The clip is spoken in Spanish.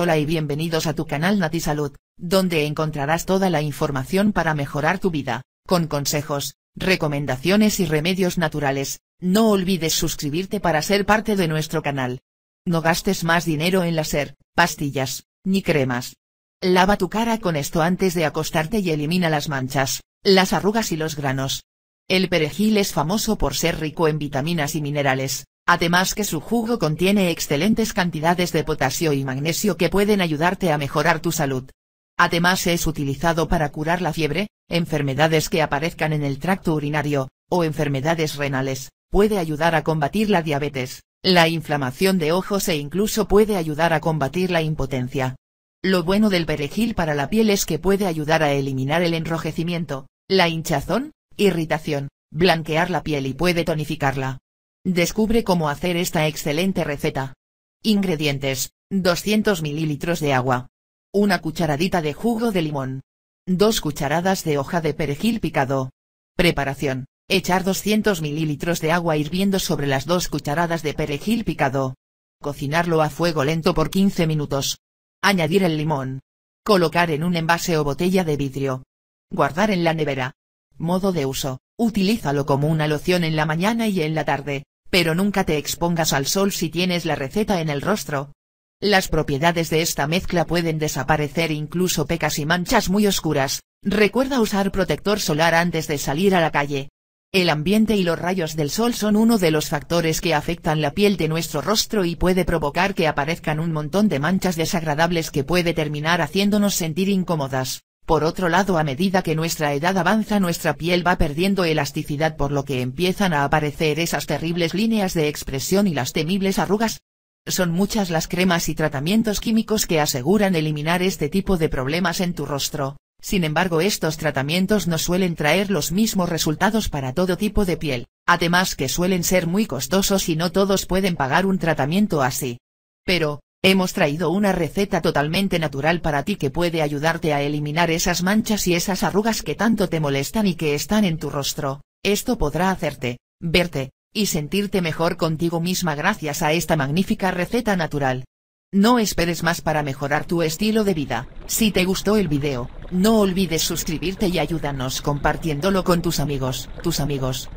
Hola y bienvenidos a tu canal NatiSalud, Salud, donde encontrarás toda la información para mejorar tu vida, con consejos, recomendaciones y remedios naturales. No olvides suscribirte para ser parte de nuestro canal. No gastes más dinero en láser, pastillas, ni cremas. Lava tu cara con esto antes de acostarte y elimina las manchas, las arrugas y los granos. El perejil es famoso por ser rico en vitaminas y minerales, Además que su jugo contiene excelentes cantidades de potasio y magnesio que pueden ayudarte a mejorar tu salud. Además es utilizado para curar la fiebre, enfermedades que aparezcan en el tracto urinario, o enfermedades renales, puede ayudar a combatir la diabetes, la inflamación de ojos e incluso puede ayudar a combatir la impotencia. Lo bueno del perejil para la piel es que puede ayudar a eliminar el enrojecimiento, la hinchazón, irritación, blanquear la piel y puede tonificarla. Descubre cómo hacer esta excelente receta. Ingredientes, 200 mililitros de agua. Una cucharadita de jugo de limón. Dos cucharadas de hoja de perejil picado. Preparación, echar 200 mililitros de agua hirviendo sobre las dos cucharadas de perejil picado. Cocinarlo a fuego lento por 15 minutos. Añadir el limón. Colocar en un envase o botella de vidrio. Guardar en la nevera. Modo de uso, utilízalo como una loción en la mañana y en la tarde. Pero nunca te expongas al sol si tienes la receta en el rostro. Las propiedades de esta mezcla pueden desaparecer incluso pecas y manchas muy oscuras, recuerda usar protector solar antes de salir a la calle. El ambiente y los rayos del sol son uno de los factores que afectan la piel de nuestro rostro y puede provocar que aparezcan un montón de manchas desagradables que puede terminar haciéndonos sentir incómodas. Por otro lado a medida que nuestra edad avanza nuestra piel va perdiendo elasticidad por lo que empiezan a aparecer esas terribles líneas de expresión y las temibles arrugas. Son muchas las cremas y tratamientos químicos que aseguran eliminar este tipo de problemas en tu rostro, sin embargo estos tratamientos no suelen traer los mismos resultados para todo tipo de piel, además que suelen ser muy costosos y no todos pueden pagar un tratamiento así. Pero, Hemos traído una receta totalmente natural para ti que puede ayudarte a eliminar esas manchas y esas arrugas que tanto te molestan y que están en tu rostro. Esto podrá hacerte, verte, y sentirte mejor contigo misma gracias a esta magnífica receta natural. No esperes más para mejorar tu estilo de vida. Si te gustó el video, no olvides suscribirte y ayúdanos compartiéndolo con tus amigos, tus amigos,